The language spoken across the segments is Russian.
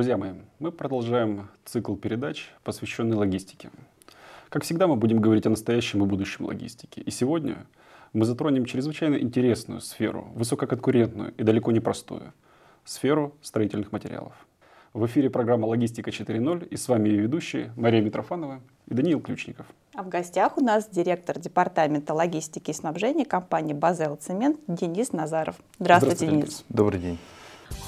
Друзья мои, мы продолжаем цикл передач, посвященный логистике. Как всегда, мы будем говорить о настоящем и будущем логистике. И сегодня мы затронем чрезвычайно интересную сферу, высококонкурентную и далеко не простую – сферу строительных материалов. В эфире программа «Логистика 4.0» и с вами ее ведущие Мария Митрофанова и Даниил Ключников. А в гостях у нас директор департамента логистики и снабжения компании «Базел Цемент» Денис Назаров. Здравствуйте, Здравствуйте Денис. Денис. Добрый день.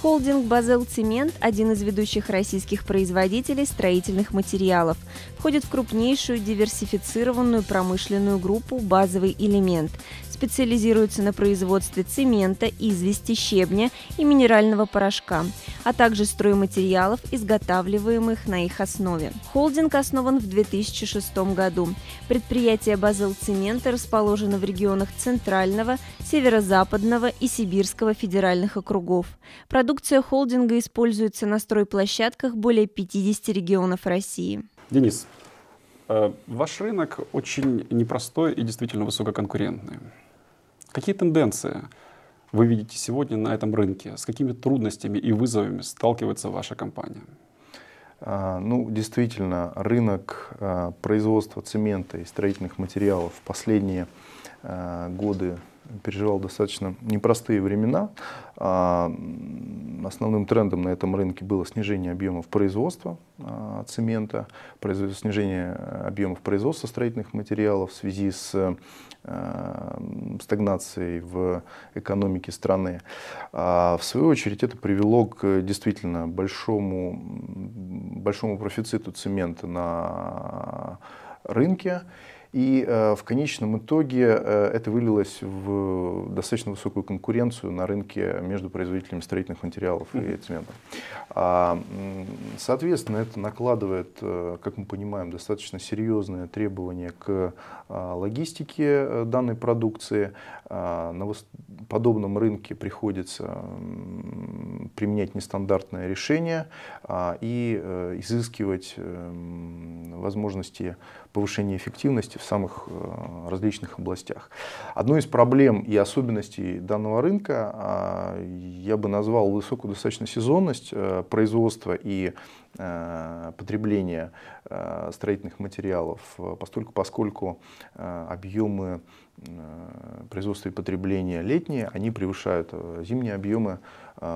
Холдинг «Базел Цемент» – один из ведущих российских производителей строительных материалов. Входит в крупнейшую диверсифицированную промышленную группу «Базовый элемент». Специализируется на производстве цемента, извести, щебня и минерального порошка, а также стройматериалов, изготавливаемых на их основе. Холдинг основан в 2006 году. Предприятие «Базел Цемента» расположено в регионах Центрального, Северо-Западного и Сибирского федеральных округов. Продукция холдинга используется на стройплощадках более 50 регионов России. Денис, э, ваш рынок очень непростой и действительно высококонкурентный. Какие тенденции вы видите сегодня на этом рынке? С какими трудностями и вызовами сталкивается ваша компания? А, ну, действительно, рынок э, производства цемента и строительных материалов в последние э, годы переживал достаточно непростые времена. А, основным трендом на этом рынке было снижение объемов производства а, цемента, снижение объемов производства строительных материалов в связи с а, стагнацией в экономике страны. В свою очередь это привело к действительно большому, большому профициту цемента на рынке. И э, в конечном итоге э, это вылилось в достаточно высокую конкуренцию на рынке между производителями строительных материалов и цемента. А, соответственно, это накладывает, э, как мы понимаем, достаточно серьезные требования к логистике данной продукции. А, на подобном рынке приходится применять нестандартное решение а, и изыскивать эм, возможности повышения эффективности в самых э, различных областях. Одну из проблем и особенностей данного рынка а, я бы назвал высокую достаточно сезонность э, производства и э, потребления строительных материалов, поскольку, поскольку объемы производства и потребления летние, они превышают зимние объемы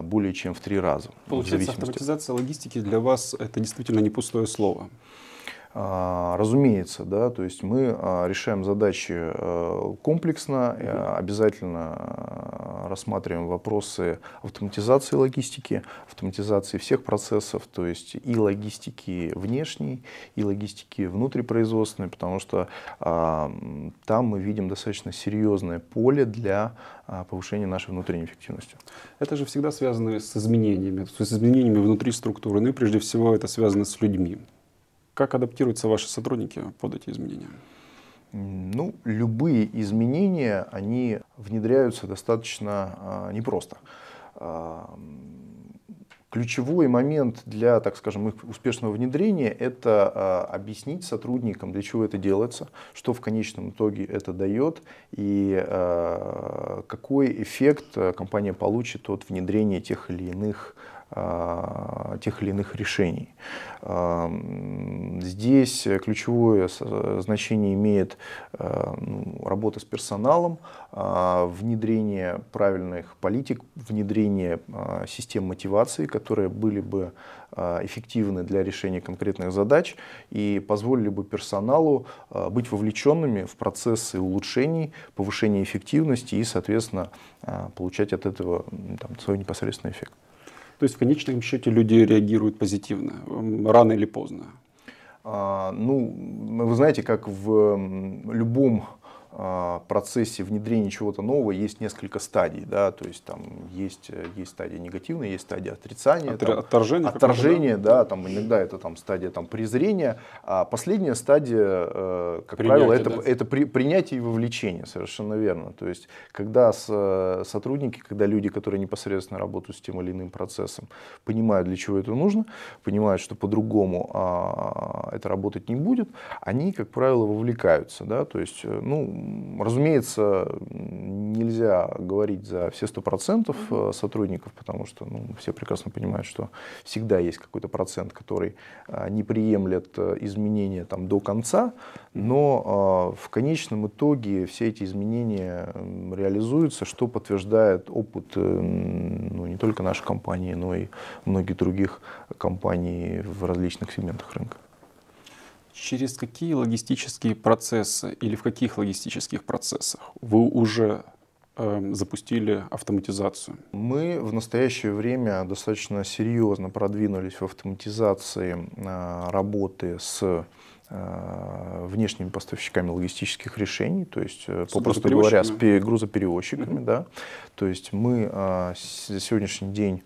более чем в три раза. Получается, автоматизация логистики для вас это действительно не пустое слово. А, разумеется, да, то есть мы а, решаем задачи э, комплексно, э, обязательно э, рассматриваем вопросы автоматизации логистики, автоматизации всех процессов, то есть и логистики внешней, и логистики внутрипроизводственной, потому что а, там мы видим достаточно серьезное поле для повышения нашей внутренней эффективности. Это же всегда связано с изменениями, с изменениями внутри структуры, ну и прежде всего это связано с людьми. Как адаптируются ваши сотрудники под эти изменения? Ну, любые изменения, они внедряются достаточно а, непросто. А, ключевой момент для, так скажем, их успешного внедрения – это а, объяснить сотрудникам, для чего это делается, что в конечном итоге это дает и а, какой эффект а, компания получит от внедрения тех или иных а, тех или иных решений. А, здесь ключевое э, значение имеет а, ну, работа с персоналом, внедрение правильных политик, внедрение систем мотивации, которые были бы эффективны для решения конкретных задач и позволили бы персоналу быть вовлеченными в процессы улучшений, повышения эффективности и, соответственно, получать от этого там, свой непосредственный эффект. То есть в конечном счете люди реагируют позитивно, эм, рано или поздно. А, ну, вы знаете, как в любом а, процессе внедрения чего-то нового есть несколько стадий, да, то есть там есть, э, есть стадия негативная, есть стадия отрицания, Отр... там, отторжение, отторжение, да? да, там иногда это там стадия там презрения, а последняя стадия, э, как принятие, правило, это, да? это при, принятие и вовлечение, совершенно верно, то есть когда с, э, сотрудники, когда люди, которые непосредственно работают с тем или иным процессом, понимают, для чего это нужно, понимают, что по-другому а, это работать не будет, они, как правило, вовлекаются, да, то есть, ну, Разумеется, нельзя говорить за все 100% э, сотрудников, потому что ну, все прекрасно понимают, что всегда есть какой-то процент, который э, не приемлет э, изменения там, до конца, но в конечном итоге все эти изменения реализуются, что подтверждает опыт ну, не только нашей компании, но и многих других компаний в различных сегментах рынка через какие логистические процессы или в каких логистических процессах вы уже э, запустили автоматизацию? Мы в настоящее время достаточно серьезно продвинулись в автоматизации э, работы с э, внешними поставщиками логистических решений, то есть, э, попросту говоря, с грузоперевозчиками. Mm-hmm. Да. То есть мы на сегодняшний день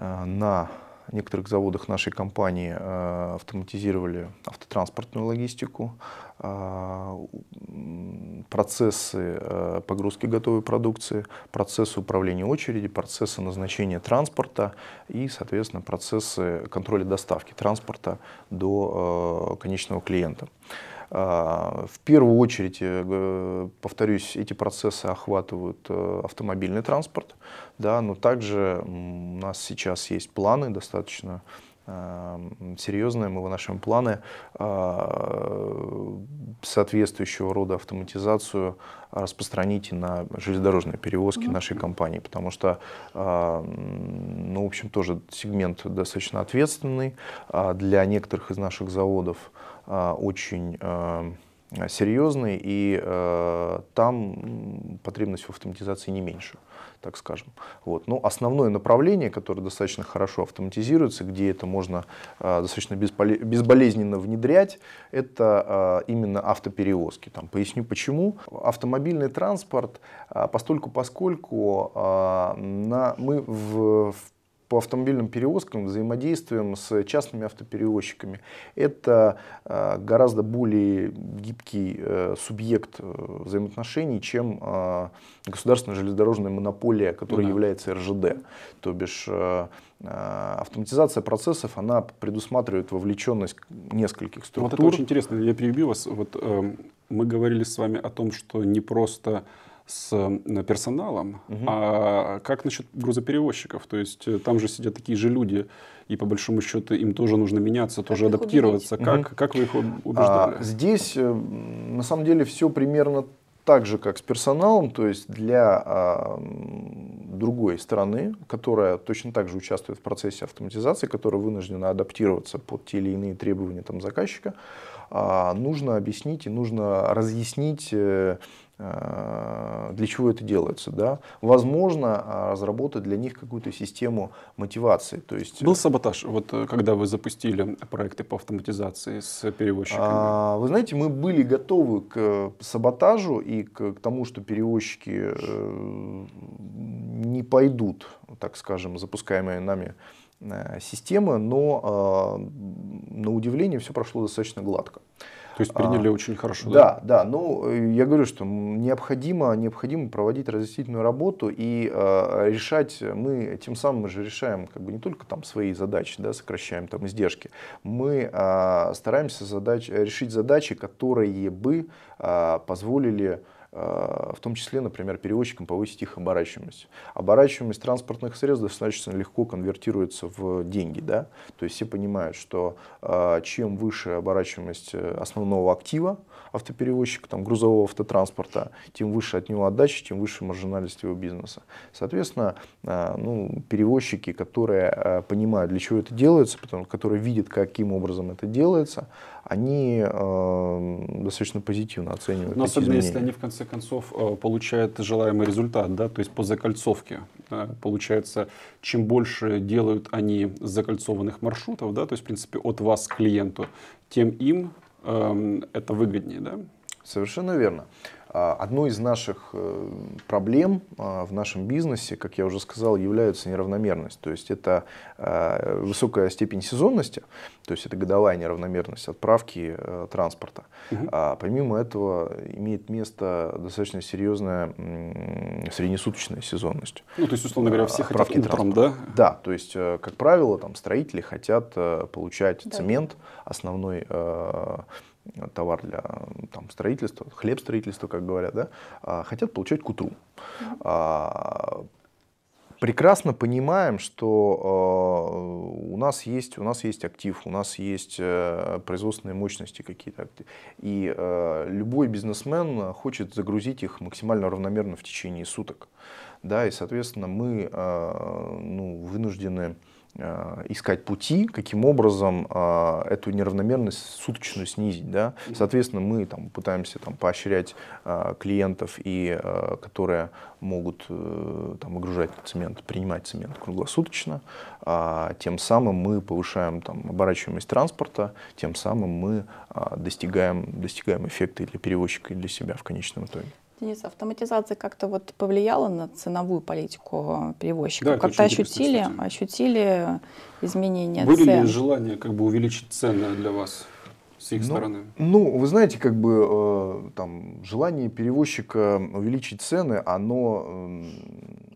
а, на некоторых заводах нашей компании э, автоматизировали автотранспортную логистику, э, процессы э, погрузки готовой продукции, процессы управления очереди, процессы назначения транспорта и, соответственно, процессы контроля доставки транспорта до конечного клиента. А, в первую очередь, э, повторюсь, эти процессы охватывают э, автомобильный транспорт, да, но также у нас сейчас есть планы достаточно а, серьезные, мы вынашиваем планы а, соответствующего рода автоматизацию распространить и на железнодорожные перевозки mm -hmm. нашей компании, потому что, ну, в общем, тоже сегмент достаточно ответственный для некоторых из наших заводов, Э, очень э, серьезный, и э, там потребность в автоматизации не меньше, так скажем. Вот. Но ну, основное направление, которое достаточно хорошо автоматизируется, где это можно э, достаточно безболезненно внедрять, это э, именно автоперевозки. Там, поясню почему. Автомобильный транспорт, э, постольку поскольку э, на, мы в, в по автомобильным перевозкам взаимодействием с частными автоперевозчиками. Это э, гораздо более гибкий э, субъект э, взаимоотношений, чем государственная железнодорожная монополия, которая да. является РЖД. То бишь автоматизация процессов, она предусматривает вовлеченность нескольких структур. Вот это очень интересно, я перебью вас. Вот, э, мы говорили с вами о том, что не просто с э, персоналом. Угу. А как насчет грузоперевозчиков? То есть э, там же сидят такие же люди, и по большому счету им тоже нужно меняться, как тоже адаптироваться. Как, угу. как вы их а, убеждали? А, здесь э, на самом деле все примерно так же, как с персоналом, то есть для а, другой страны, которая точно так же участвует в процессе автоматизации, которая вынуждена адаптироваться под те или иные требования там, заказчика, а, нужно объяснить и нужно разъяснить э, э, для чего это делается, да? Возможно, а, разработать для них какую-то систему мотивации, то есть... Э, Был саботаж, вот когда вы запустили проекты по автоматизации с перевозчиками? А, вы знаете, мы были готовы к саботажу и к, тому, что перевозчики не пойдут, так скажем, запускаемые нами Э, системы, но э, на удивление все прошло достаточно гладко. То есть а, приняли а, очень хорошо, да? Да, да. Ну, я говорю, что необходимо, необходимо проводить разъяснительную работу и э, решать, мы тем самым мы же решаем как бы не только там свои задачи, да, сокращаем там издержки, мы э, стараемся задач, решить задачи, которые бы э, позволили Э, в том числе, например, перевозчикам повысить их оборачиваемость. Оборачиваемость транспортных средств достаточно легко конвертируется в деньги. Да? То есть все понимают, что э, чем выше оборачиваемость э, основного актива автоперевозчика, там, грузового автотранспорта, тем выше от него отдача, тем выше маржинальность его бизнеса. Соответственно, ну, перевозчики, которые понимают, для чего это делается, потому, которые видят, каким образом это делается, они э, достаточно позитивно оценивают. Но ну, особенно изменения. если они в конце концов э, получают желаемый результат, да, то есть по закольцовке. Да, получается, чем больше делают они закольцованных маршрутов, да, то есть, в принципе, от вас к клиенту, тем им э, это выгоднее. Да? Совершенно верно. А, одной из наших э, проблем а, в нашем бизнесе, как я уже сказал, является неравномерность. То есть это э, высокая степень сезонности, то есть это годовая неравномерность отправки э, транспорта. Угу. А помимо этого имеет место достаточно серьезная среднесуточная сезонность. Ну, то есть, условно говоря, а, все хотят утром, транспорта. да? Да, то есть, как правило, там строители хотят получать да. цемент, основной товар для там, строительства, хлеб строительства, как говорят, да, а, хотят получать к утру. А, прекрасно понимаем, что э, у нас есть у нас есть актив, у нас есть э, производственные мощности какие-то, и э, любой бизнесмен хочет загрузить их максимально равномерно в течение суток, да, и соответственно мы э, ну вынуждены э, Э, искать пути, каким образом э, эту неравномерность суточную снизить. Да? Соответственно, мы там, пытаемся там, поощрять э, клиентов, и, которые могут там, выгружать цемент, принимать цемент круглосуточно. Э, тем самым мы повышаем там, оборачиваемость транспорта, тем самым мы достигаем, достигаем эффекта и для перевозчика, и для себя в конечном итоге. Денис, автоматизация как-то вот повлияла на ценовую политику э, перевозчиков? Да, как-то ощутили, ощутили изменения Были цен? Были ли желания как бы увеличить цены для вас? с их ну, стороны? Ну, вы знаете, как бы э, там желание перевозчика увеличить цены, оно э,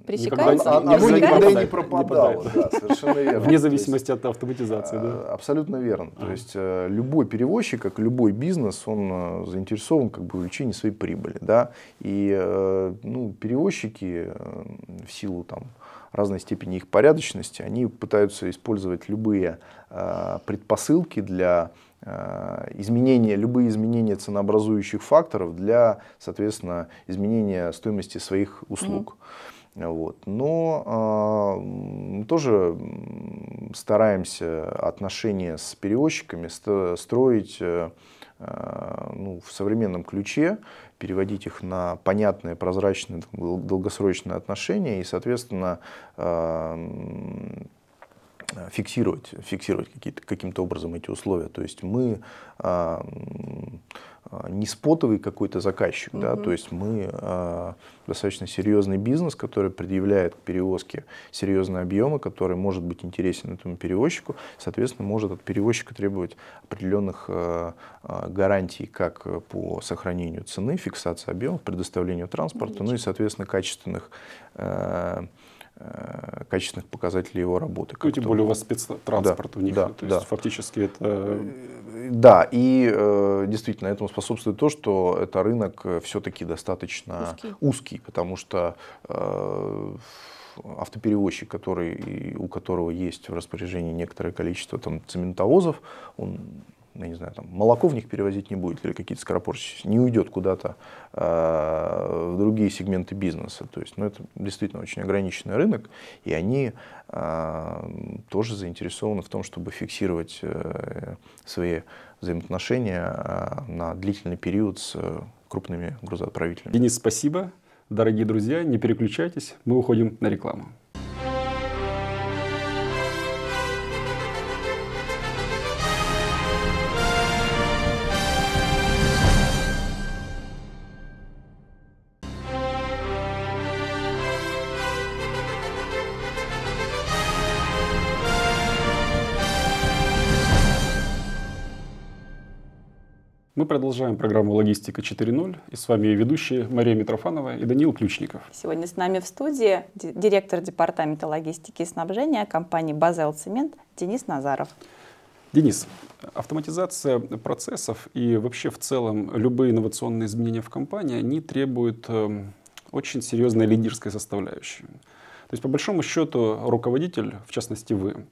пресекается? Никогда, она, а, пресекается? никогда и не пропадала, не да, совершенно верно. Вне зависимости есть, от автоматизации, да? А, абсолютно верно. То есть э, любой перевозчик, как любой бизнес, он э, заинтересован как бы в увеличении своей прибыли, да. И э, ну, перевозчики в силу там разной степени их порядочности, они пытаются использовать любые предпосылки для изменения, любые изменения ценообразующих факторов для, соответственно, изменения стоимости своих услуг. Mm-hmm. Вот. Но э, тоже стараемся отношения с перевозчиками строить э, а, ну, в современном ключе, переводить их на понятные, прозрачные, долгосрочные отношения и, соответственно, э, фиксировать, фиксировать каким-то образом эти условия. То есть мы э, а, не спотовый какой-то заказчик, угу. да, то есть мы э, достаточно серьезный бизнес, который предъявляет к перевозке серьезные объемы, который может быть интересен этому перевозчику, соответственно, может от перевозчика требовать определенных э, гарантий как по сохранению цены, фиксации объемов, предоставлению транспорта, Отлично. ну и, соответственно, качественных э, Э, качественных показателей его работы. Ну, тем более у вас спецтранспорт да, у них, да, то да. есть фактически это... Э, да, и э, действительно этому способствует то, что это рынок все-таки достаточно узкий, узкий потому что автоперевозчик, который, у которого есть в распоряжении некоторое количество там, цементовозов, он я не знаю, там, молоко в них перевозить не будет или какие-то скоропорчатые, не уйдет куда-то э, в другие сегменты бизнеса. То есть, ну, это действительно очень ограниченный рынок, и они э, тоже заинтересованы в том, чтобы фиксировать э, свои взаимоотношения э, на длительный период с э, крупными грузоотправителями. Денис, спасибо. Дорогие друзья, не переключайтесь, мы уходим на рекламу. продолжаем программу «Логистика 4.0». И с вами ведущие Мария Митрофанова и Даниил Ключников. Сегодня с нами в студии директор департамента логистики и снабжения компании «Базел Цемент» Денис Назаров. Денис, автоматизация процессов и вообще в целом любые инновационные изменения в компании, они требуют эм, очень серьезной лидерской составляющей. То есть, по большому счету, руководитель, в частности вы,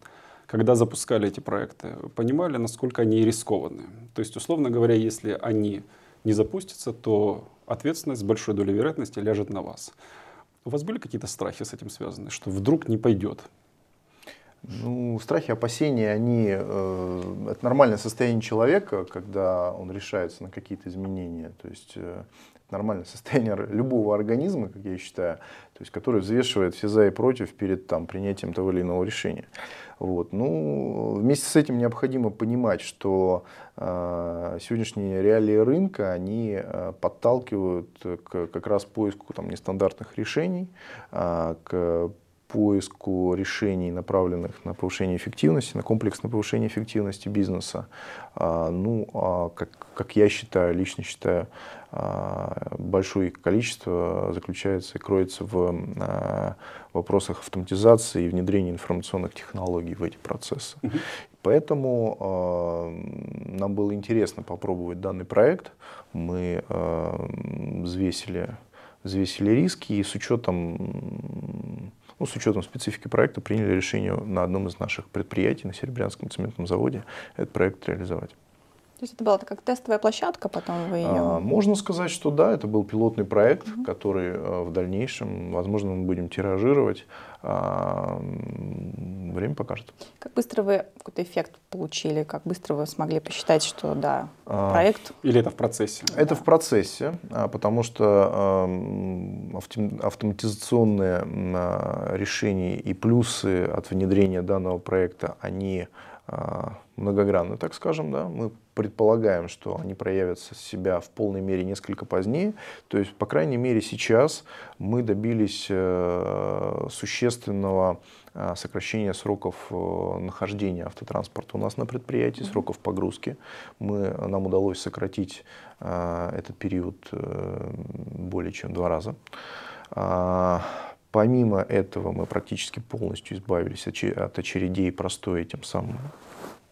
когда запускали эти проекты, понимали, насколько они рискованы. То есть, условно говоря, если они не запустятся, то ответственность с большой долей вероятности ляжет на вас. У вас были какие-то страхи с этим связаны, что вдруг не пойдет? Ну, страхи, опасения, они, э, это нормальное состояние человека, когда он решается на какие-то изменения. То есть э, нормальное состояние любого организма, как я считаю, то есть который взвешивает все за и против перед там, принятием того или иного решения. Вот. Ну, вместе с этим необходимо понимать, что э, сегодняшние реалии рынка, они э, подталкивают к как раз поиску там, нестандартных решений, э, к поиску решений, направленных на повышение эффективности, на комплексное повышение эффективности бизнеса. А, ну, а как, как я считаю, лично считаю, а, большое количество заключается и кроется в вопросах автоматизации и внедрения информационных технологий в эти процессы. Поэтому э, нам было интересно попробовать данный проект. Мы э, взвесили, взвесили риски и с учетом ну, с учетом специфики проекта приняли решение на одном из наших предприятий, на Серебрянском цементном заводе, этот проект реализовать. То есть это была как тестовая площадка, потом вы ее... А, можно сказать, что да, это был пилотный проект, угу. который э, в дальнейшем, возможно, мы будем тиражировать. А, время покажет. Как быстро вы какой-то эффект получили? Как быстро вы смогли посчитать, что да, а, проект... Или это в процессе? Это да. в процессе, потому что автоматизационные решения и плюсы от внедрения данного проекта, они многогранны, так скажем, да, мы предполагаем, что они проявятся себя в полной мере несколько позднее, то есть, по крайней мере, сейчас мы добились э, существенного э, сокращения сроков э, нахождения автотранспорта у нас на предприятии, сроков погрузки. Мы, нам удалось сократить этот период более чем два раза. А, помимо этого мы практически полностью избавились от очередей простой, тем самым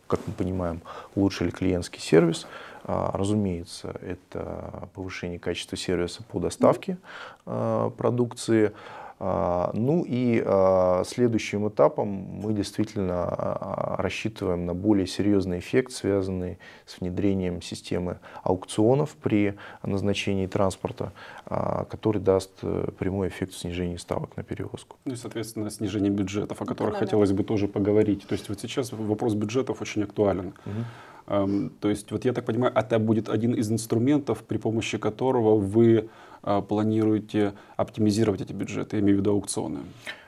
как мы понимаем, улучшили клиентский сервис. А, разумеется, это повышение качества сервиса по доставке а, продукции. А, ну и а, следующим этапом мы действительно а, рассчитываем на более серьезный эффект, связанный с внедрением системы аукционов при назначении транспорта, который даст э, прямой эффект снижения ставок на перевозку. Ну и, соответственно, снижение бюджетов, о которых да, хотелось да. бы тоже поговорить. То есть вот сейчас вопрос бюджетов очень актуален. Угу. То есть, вот я так понимаю, это будет один из инструментов, при помощи которого вы а, планируете оптимизировать эти бюджеты, я имею в виду аукционы?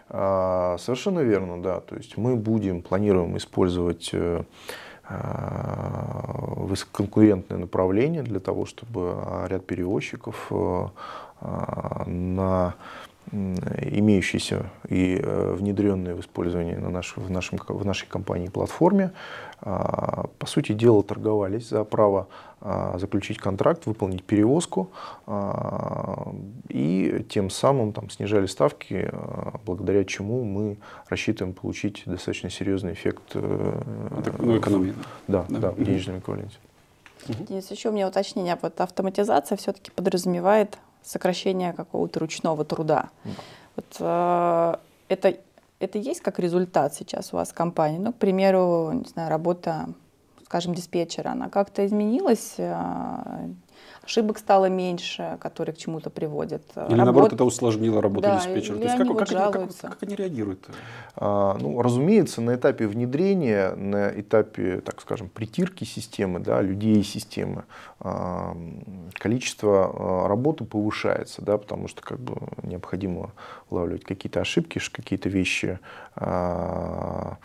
А, совершенно верно, да. То есть мы будем, планируем использовать э, а, высококонкурентное направление для того, чтобы ряд перевозчиков э, на имеющейся и э, внедренной в использовании на наш, в, нашем, в нашей компании платформе, а, по сути дела торговались за право а, заключить контракт, выполнить перевозку а, и тем самым там, снижали ставки, благодаря чему мы рассчитываем получить достаточно серьезный эффект э, ну, ну, экономии. Да, да, да в денежном эквиваленте. Денис, еще у меня уточнение, вот автоматизация все-таки подразумевает сокращение какого-то ручного труда. Mm. Вот, э, это, это есть как результат сейчас у вас в компании? Ну, к примеру, не знаю, работа, скажем, диспетчера, она как-то изменилась? Э, ошибок стало меньше, которые к чему-то приводят. Или Работ... наоборот, это усложнило работу да, диспетчера. То есть как, как, жалуются. как, как они реагируют? А, ну, разумеется, на этапе внедрения, на этапе, так скажем, притирки системы, да, людей системы, а, количество а, работы повышается, да, потому что как бы необходимо улавливать какие-то ошибки, какие-то вещи. А,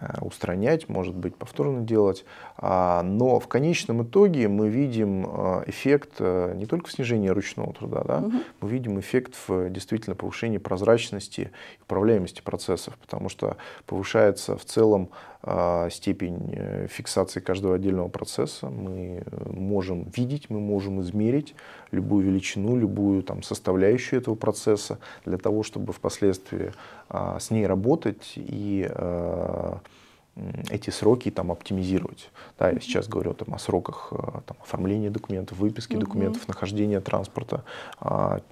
Э, устранять, может быть, повторно делать. А, но в конечном итоге мы видим э, эффект э, не только в снижении ручного труда, да, угу. мы видим эффект в действительно повышении прозрачности и управляемости процессов, потому что повышается в целом а, степень э, фиксации каждого отдельного процесса. Мы э, можем видеть, мы можем измерить любую величину, любую там, составляющую этого процесса для того, чтобы впоследствии а, с ней работать и а, эти сроки там оптимизировать. Да, я сейчас говорю там, о сроках э, там, оформления документов, выписки документов, нахождения транспорта,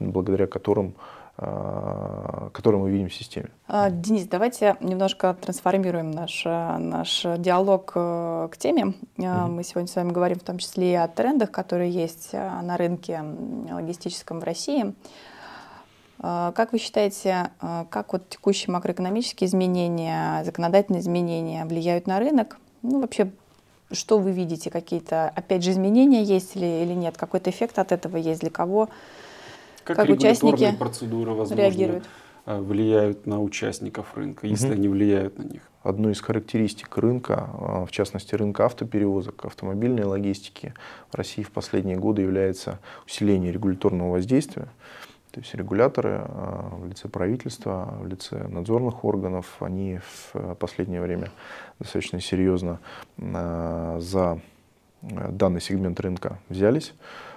благодаря которым а, которые мы видим в системе. А, Денис, давайте немножко трансформируем наш, а, наш диалог э, к теме. mm Мы сегодня с вами говорим в том числе и о трендах, которые есть на рынке логистическом в России. Как вы считаете, как вот текущие макроэкономические изменения, законодательные изменения влияют на рынок? Ну, вообще, что вы видите? Какие-то, опять же, изменения есть ли или нет? Какой-то эффект от этого есть? Для кого? Как, как участники процедуры, возможно, реагируют? Э, влияют на участников рынка, если угу. они влияют на них? Одной из характеристик рынка, э, в частности рынка автоперевозок, автомобильной логистики в России в последние годы является усиление регуляторного воздействия. То есть регуляторы э, в лице правительства, в лице надзорных органов, они в последнее время достаточно серьезно за данный сегмент рынка взялись.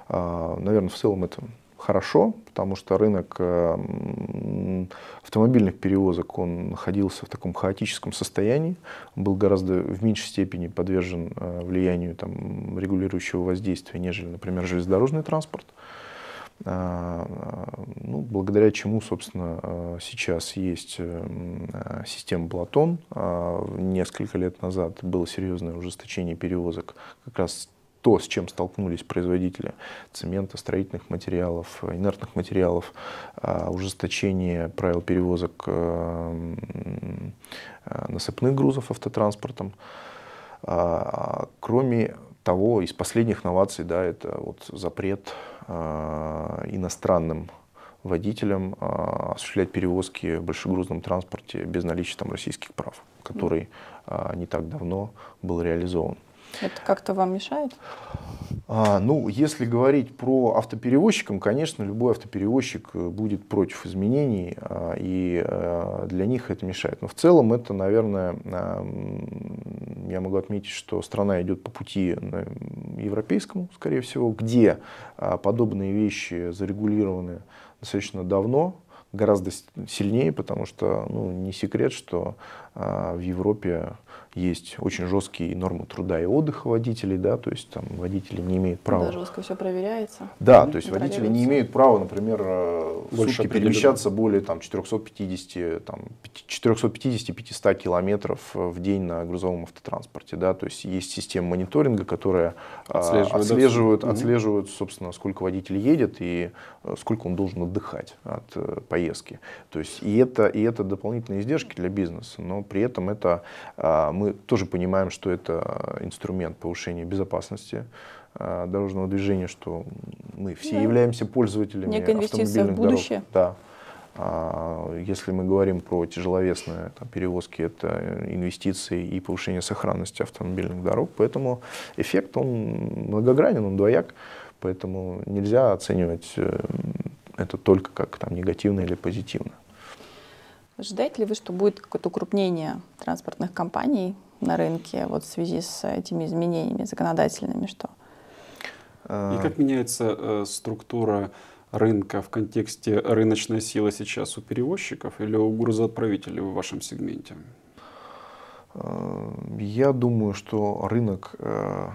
А, Наверное, в целом это хорошо, потому что рынок э, автомобильных перевозок он находился в таком хаотическом состоянии, был гораздо в меньшей степени подвержен э, влиянию там, регулирующего воздействия, нежели, например, железнодорожный транспорт. А, а, ну, благодаря чему, собственно, э, сейчас есть система Платон. А, несколько лет назад было серьезное ужесточение перевозок как раз то, с чем столкнулись производители цемента, строительных материалов, инертных материалов, а, ужесточение правил перевозок э, насыпных грузов автотранспортом. А, кроме того, из последних новаций, да, это вот запрет а, иностранным водителям осуществлять перевозки в большегрузном транспорте без наличия там, российских прав, который не так давно был реализован. Это как-то вам мешает? А, ну, если говорить про автоперевозчиков, конечно, любой автоперевозчик э, будет против изменений, а, и э, для них это мешает. Но в целом это, наверное, а, я могу отметить, что страна идет по пути европейскому, скорее всего, где а, подобные вещи зарегулированы достаточно давно, гораздо сильнее, потому что ну, не секрет, что а, в Европе есть очень жесткие нормы труда и отдыха водителей, да, то есть там водители не имеют права. Да, жестко все проверяется. Да, то есть водители не имеют права, например, э, Больше перемещаться более там 450, там 450-500 километров э, в день на грузовом автотранспорте, да, то есть есть система мониторинга, которая отслеживает, отслеживает, да? отслеживает собственно, сколько водитель едет и э, сколько он должен отдыхать от поездки поездки. То есть и это, и это дополнительные издержки для бизнеса, но при этом это, а, мы тоже понимаем, что это инструмент повышения безопасности, а, дорожного движения, что мы все да. являемся пользователями Некая автомобильных в будущее. дорог. Да. А, если мы говорим про тяжеловесные там, перевозки, это инвестиции и повышение сохранности автомобильных дорог, поэтому эффект он многогранен, он двояк, поэтому нельзя оценивать э, это только как там негативно или позитивно. Ожидаете ли вы, что будет какое-то укрупнение транспортных компаний на рынке вот в связи с этими изменениями законодательными? Что? А. И как меняется э, структура рынка в контексте рыночной силы сейчас у перевозчиков или у грузоотправителей в вашем сегменте? Э, я думаю, что рынок э,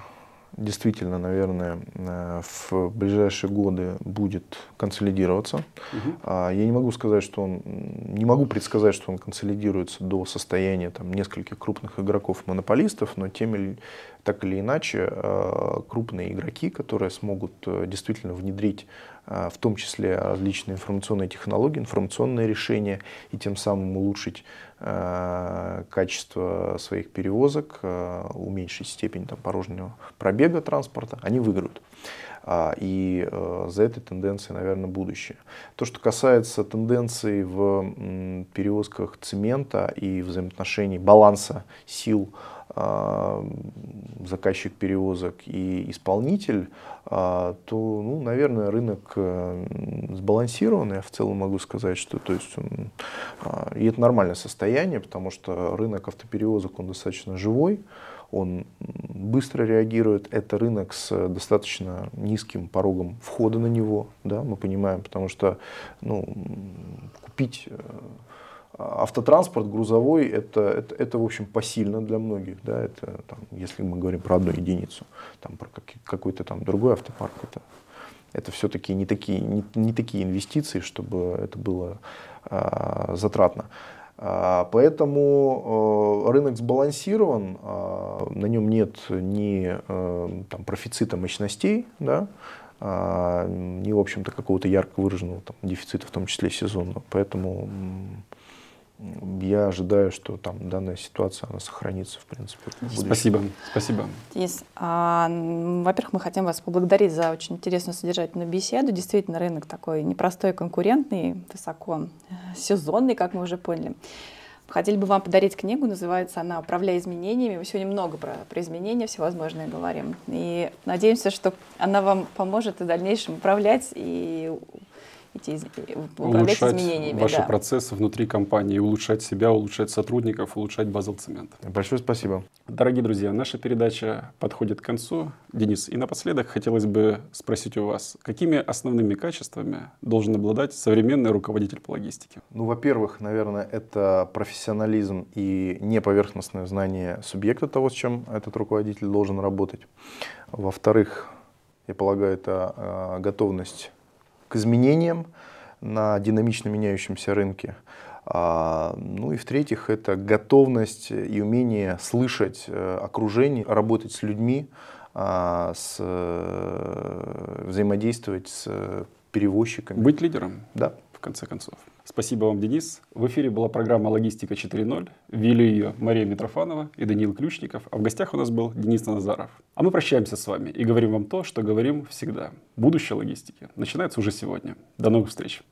действительно, наверное, э, в ближайшие годы будет консолидироваться. Угу. Я не могу сказать, что он, не могу предсказать, что он консолидируется до состояния там, нескольких крупных игроков-монополистов, но тем или, так или иначе э, крупные игроки, которые смогут э, действительно внедрить а, в том числе различные информационные технологии, информационные решения, и тем самым улучшить а, качество своих перевозок, а, уменьшить степень там, порожнего пробега транспорта, они выиграют. И э, за этой тенденцией, наверное, будущее. То, что касается тенденций в перевозках цемента и взаимоотношений баланса сил а, заказчик перевозок и исполнитель, а, то, ну, наверное, рынок э, сбалансирован. Я в целом могу сказать, что то есть он, а, и это нормальное состояние, потому что рынок автоперевозок, он достаточно живой, он быстро реагирует. Это рынок с достаточно низким порогом входа на него, да, мы понимаем, потому что ну, купить э, Автотранспорт грузовой это, это, это, в общем, посильно для многих. Да? Это, там, если мы говорим про одну единицу, там, про какой-то там другой автопарк, это, это все-таки не такие, не, не такие инвестиции, чтобы это было а, затратно. А, поэтому а, рынок сбалансирован, а, на нем нет ни а, там, профицита мощностей, да? а, ни, в общем-то, какого-то ярко выраженного там, дефицита, в том числе сезонного. Поэтому я ожидаю, что там данная ситуация она сохранится, в принципе. В Спасибо. Спасибо. Денис, а, во-первых, мы хотим вас поблагодарить за очень интересную содержательную беседу. Действительно, рынок такой непростой, конкурентный, высоко э, сезонный, как мы уже поняли. Хотели бы вам подарить книгу, называется она «Управляя изменениями». Мы сегодня много про, про изменения всевозможные говорим. И надеемся, что она вам поможет в дальнейшем управлять и эти э, управлять улучшать изменениями. ваши да. процессы внутри компании, улучшать себя, улучшать сотрудников, улучшать базал цемент. Большое спасибо. Дорогие друзья, наша передача подходит к концу. Денис, и напоследок хотелось бы спросить у вас, какими основными качествами должен обладать современный руководитель по логистике? Ну, во-первых, наверное, это профессионализм и неповерхностное знание субъекта того, с чем этот руководитель должен работать. Во-вторых, я полагаю, это э, готовность к изменениям на динамично меняющемся рынке. А, ну и в-третьих, это готовность и умение слышать э, окружение, работать с людьми, а, с, э, взаимодействовать с перевозчиками. Быть лидером? Да. В конце концов. Спасибо вам, Денис. В эфире была программа «Логистика 4.0». Вели ее Мария Митрофанова и Даниил Ключников, а в гостях у нас был Денис Назаров. А мы прощаемся с вами и говорим вам то, что говорим всегда. Будущее логистики начинается уже сегодня. До новых встреч!